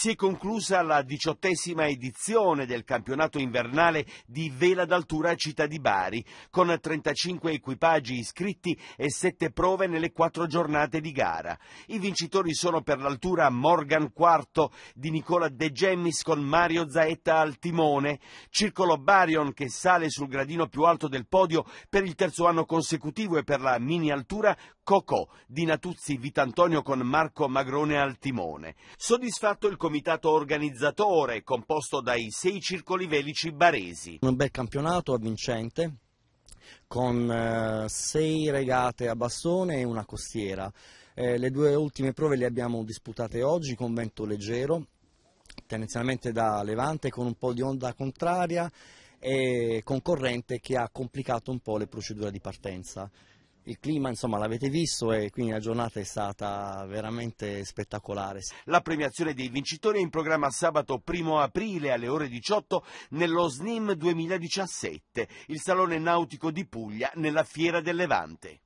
si è conclusa la diciottesima edizione del campionato invernale di vela d'altura a città di Bari, con 35 equipaggi iscritti e 7 prove nelle 4 giornate di gara. I vincitori sono per l'altura Morgan IV di Nicola De Gemmis con Mario Zaetta al timone, Circolo Barion che sale sul gradino più alto del podio per il terzo anno consecutivo e per la mini altura Cocò di Natuzzi Vitantonio con Marco Magrone al timone. Soddisfatto il comitato organizzatore composto dai sei circoli velici baresi. Un bel campionato avvincente con eh, sei regate a bastone e una costiera. Eh, le due ultime prove le abbiamo disputate oggi con vento leggero, tendenzialmente da levante con un po' di onda contraria e concorrente che ha complicato un po' le procedure di partenza il clima insomma l'avete visto e quindi la giornata è stata veramente spettacolare. La premiazione dei vincitori è in programma sabato 1 aprile alle ore 18 nello SNIM 2017, il Salone Nautico di Puglia nella Fiera del Levante.